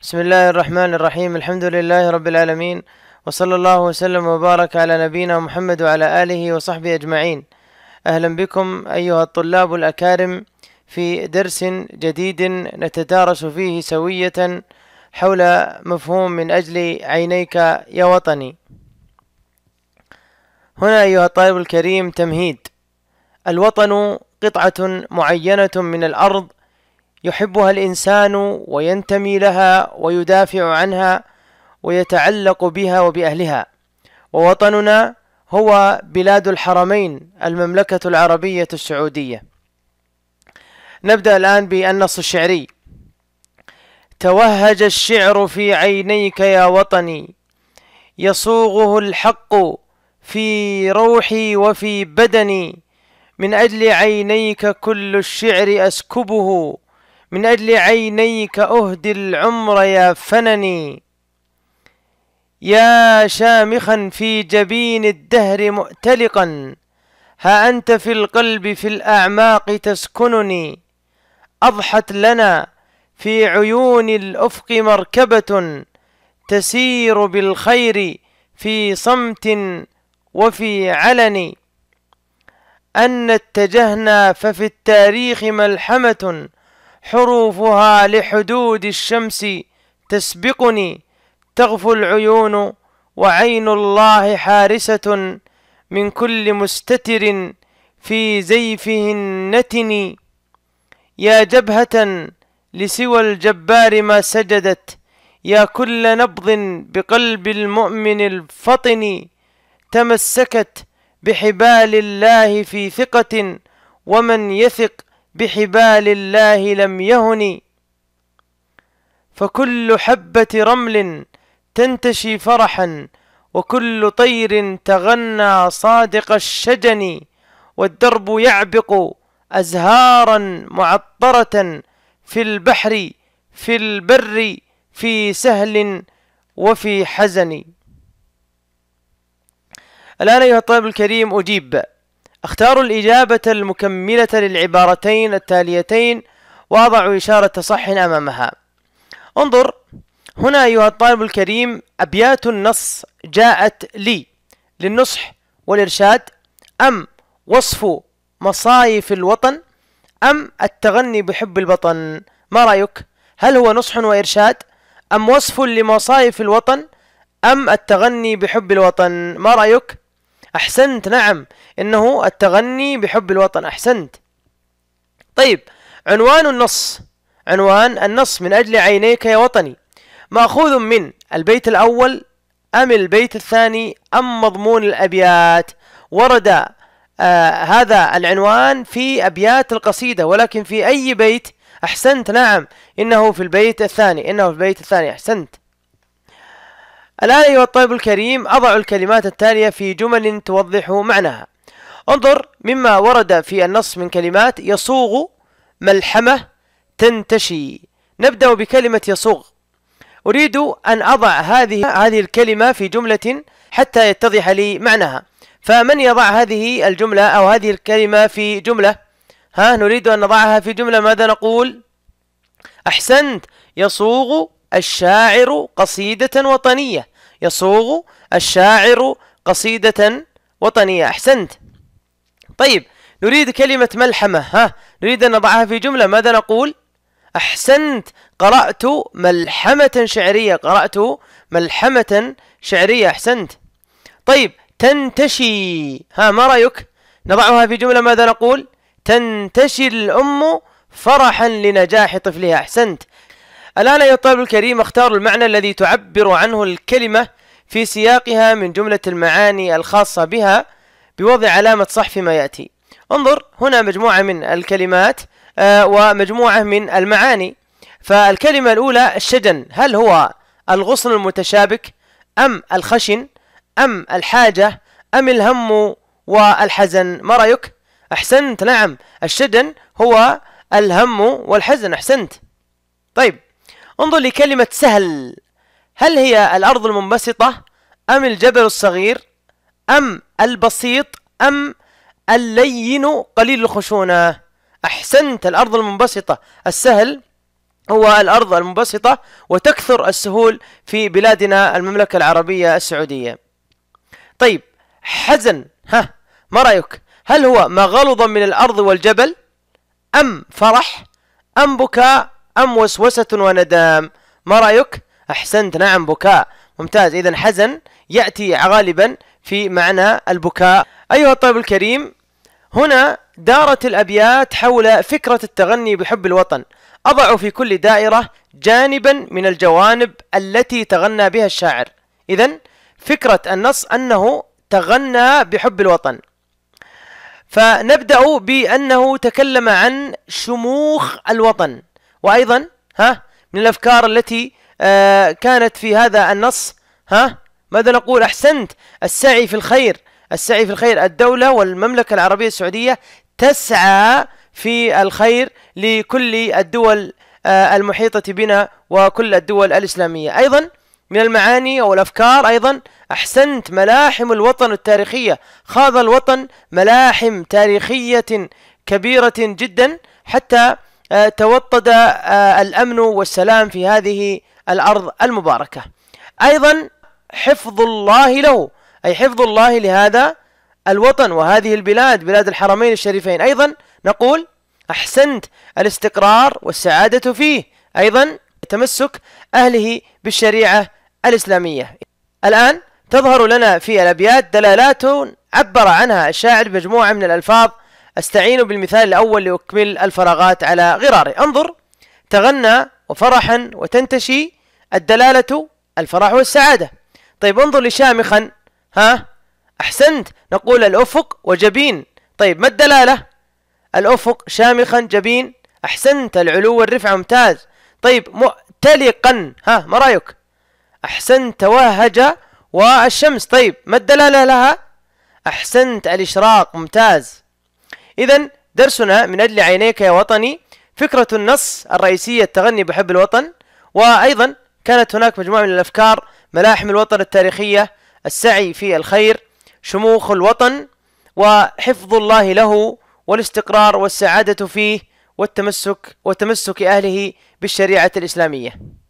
بسم الله الرحمن الرحيم الحمد لله رب العالمين وصلى الله وسلم وبارك على نبينا محمد وعلى آله وصحبه أجمعين أهلا بكم أيها الطلاب الأكارم في درس جديد نتدارس فيه سوية حول مفهوم من أجل عينيك يا وطني هنا أيها الطالب الكريم تمهيد الوطن قطعة معينة من الأرض يحبها الإنسان وينتمي لها ويدافع عنها ويتعلق بها وبأهلها ووطننا هو بلاد الحرمين المملكة العربية السعودية نبدأ الآن بالنص الشعري توهج الشعر في عينيك يا وطني يصوغه الحق في روحي وفي بدني من أجل عينيك كل الشعر أسكبه من أجل عينيك أهدي العمر يا فنني يا شامخا في جبين الدهر مؤتلقا ها أنت في القلب في الأعماق تسكنني أضحت لنا في عيون الأفق مركبة تسير بالخير في صمت وفي علن أن اتجهنا ففي التاريخ ملحمة حروفها لحدود الشمس تسبقني تغفو العيون وعين الله حارسة من كل مستتر في زيفه النتن يا جبهة لسوى الجبار ما سجدت يا كل نبض بقلب المؤمن الفطن تمسكت بحبال الله في ثقة ومن يثق بحبال الله لم يهن فكل حبة رمل تنتشي فرحا وكل طير تغنى صادق الشجن والدرب يعبق أزهارا معطرة في البحر في البر في سهل وفي حزن الآن أيها الطالب الكريم أجيب اختاروا الإجابة المكملة للعبارتين التاليتين وأضعوا إشارة صح أمامها انظر هنا أيها الطالب الكريم أبيات النص جاءت لي للنصح والإرشاد أم وصف مصايف الوطن أم التغني بحب الوطن ما رأيك؟ هل هو نصح وإرشاد أم وصف لمصايف الوطن أم التغني بحب الوطن ما رأيك؟ أحسنت نعم إنه التغني بحب الوطن أحسنت طيب عنوان النص عنوان النص من أجل عينيك يا وطني مأخوذ من البيت الأول أم البيت الثاني أم مضمون الأبيات ورد آه هذا العنوان في أبيات القصيدة ولكن في أي بيت أحسنت نعم إنه في البيت الثاني إنه في البيت الثاني أحسنت الآن أيها الطالب الكريم أضع الكلمات التالية في جمل توضح معناها انظر مما ورد في النص من كلمات يصوغ ملحمة تنتشي نبدأ بكلمة يصوغ أريد أن أضع هذه هذه الكلمة في جملة حتى يتضح لي معناها فمن يضع هذه الجملة أو هذه الكلمة في جملة ها نريد أن نضعها في جملة ماذا نقول أحسنت يصوغ الشاعر قصيدة وطنية يصوغ الشاعر قصيدة وطنية أحسنت طيب نريد كلمة ملحمة ها نريد أن نضعها في جملة ماذا نقول أحسنت قرأت ملحمة شعرية قرأت ملحمة شعرية أحسنت طيب تنتشي ها ما رأيك نضعها في جملة ماذا نقول تنتشي الأم فرحا لنجاح طفلها أحسنت الآن يا طالب الكريم اختار المعنى الذي تعبر عنه الكلمة في سياقها من جملة المعاني الخاصة بها بوضع علامة صح فيما يأتي انظر هنا مجموعة من الكلمات آه، ومجموعة من المعاني فالكلمة الأولى الشجن هل هو الغصن المتشابك أم الخشن أم الحاجة أم الهم والحزن ما رأيك؟ أحسنت نعم الشجن هو الهم والحزن أحسنت طيب انظر لكلمة سهل هل هي الأرض المنبسطة أم الجبل الصغير أم البسيط أم اللين قليل الخشونة أحسنت الأرض المنبسطة السهل هو الأرض المنبسطة وتكثر السهول في بلادنا المملكة العربية السعودية طيب حزن ها ما رأيك هل هو ما غلظ من الأرض والجبل أم فرح أم بكاء أم وسوسة وندام ما رأيك؟ أحسنت نعم بكاء ممتاز إذا حزن يأتي غالبا في معنى البكاء أيها الطالب الكريم هنا دارت الأبيات حول فكرة التغني بحب الوطن أضع في كل دائرة جانبا من الجوانب التي تغنى بها الشاعر إذا فكرة النص أنه تغنى بحب الوطن فنبدأ بأنه تكلم عن شموخ الوطن وايضا ها من الافكار التي آه كانت في هذا النص ها ماذا نقول احسنت السعي في الخير السعي في الخير الدولة والمملكة العربية السعودية تسعى في الخير لكل الدول آه المحيطة بنا وكل الدول الإسلامية أيضا من المعاني أو الأفكار أيضا أحسنت ملاحم الوطن التاريخية خاض الوطن ملاحم تاريخية كبيرة جدا حتى آه، توطد آه، الأمن والسلام في هذه الأرض المباركة أيضا حفظ الله له أي حفظ الله لهذا الوطن وهذه البلاد بلاد الحرمين الشريفين أيضا نقول أحسنت الاستقرار والسعادة فيه أيضا تمسك أهله بالشريعة الإسلامية الآن تظهر لنا في الأبيات دلالات عبر عنها الشاعر بمجموعة من الألفاظ استعين بالمثال الأول لأكمل الفراغات على غراره انظر تغنى وفرحا وتنتشي الدلالة الفرح والسعادة طيب انظر لشامخا ها أحسنت نقول الأفق وجبين طيب ما الدلالة الأفق شامخا جبين أحسنت العلو والرفعة ممتاز طيب مؤتلقا ها ما رأيك أحسنت توهج والشمس طيب ما الدلالة لها أحسنت الإشراق ممتاز إذا درسنا من أجل عينيك يا وطني فكرة النص الرئيسية التغني بحب الوطن وأيضا كانت هناك مجموعة من الأفكار ملاحم الوطن التاريخية السعي في الخير شموخ الوطن وحفظ الله له والاستقرار والسعادة فيه والتمسك وتمسك أهله بالشريعة الإسلامية